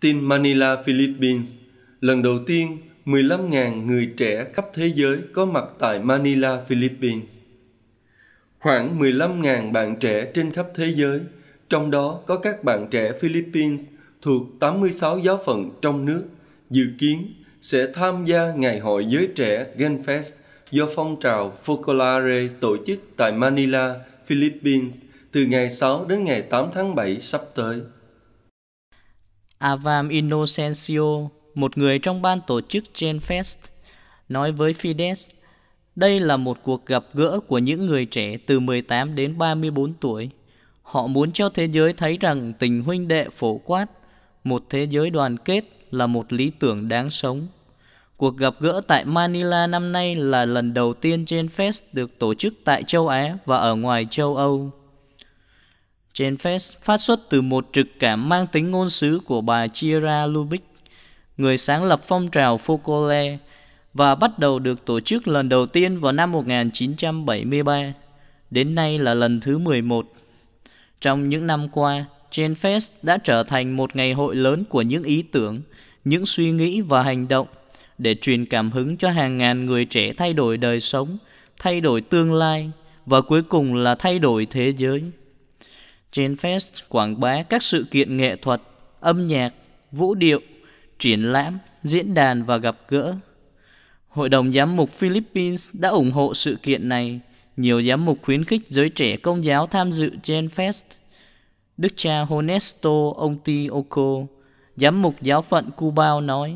tin Manila, Philippines, lần đầu tiên 15.000 người trẻ khắp thế giới có mặt tại Manila, Philippines. Khoảng 15.000 bạn trẻ trên khắp thế giới, trong đó có các bạn trẻ Philippines thuộc 86 giáo phận trong nước, dự kiến sẽ tham gia Ngày hội giới trẻ Genfest do phong trào Focolare tổ chức tại Manila, Philippines từ ngày 6 đến ngày 8 tháng 7 sắp tới. Avam Innocencio, một người trong ban tổ chức Genfest, nói với Fides, đây là một cuộc gặp gỡ của những người trẻ từ 18 đến 34 tuổi. Họ muốn cho thế giới thấy rằng tình huynh đệ phổ quát, một thế giới đoàn kết là một lý tưởng đáng sống. Cuộc gặp gỡ tại Manila năm nay là lần đầu tiên Genfest được tổ chức tại châu Á và ở ngoài châu Âu trên Face phát xuất từ một trực cảm mang tính ngôn sứ của bà Chiara Lubick, người sáng lập phong trào Foucault và bắt đầu được tổ chức lần đầu tiên vào năm 1973, đến nay là lần thứ 11. Trong những năm qua, Jane Fest đã trở thành một ngày hội lớn của những ý tưởng, những suy nghĩ và hành động để truyền cảm hứng cho hàng ngàn người trẻ thay đổi đời sống, thay đổi tương lai và cuối cùng là thay đổi thế giới. Genfest quảng bá các sự kiện nghệ thuật, âm nhạc, vũ điệu, triển lãm, diễn đàn và gặp gỡ. Hội đồng Giám mục Philippines đã ủng hộ sự kiện này. Nhiều giám mục khuyến khích giới trẻ công giáo tham dự Genfest. Đức cha Honesto Ontioco, giám mục giáo phận Cubao nói,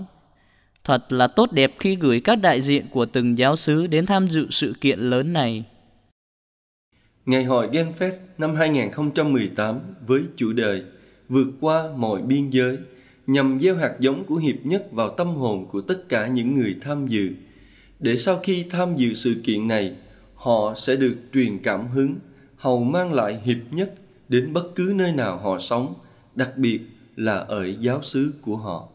Thật là tốt đẹp khi gửi các đại diện của từng giáo sứ đến tham dự sự kiện lớn này. Ngày hội GenFest năm 2018 với chủ đề Vượt qua mọi biên giới nhằm gieo hạt giống của Hiệp Nhất vào tâm hồn của tất cả những người tham dự. Để sau khi tham dự sự kiện này, họ sẽ được truyền cảm hứng, hầu mang lại Hiệp Nhất đến bất cứ nơi nào họ sống, đặc biệt là ở giáo xứ của họ.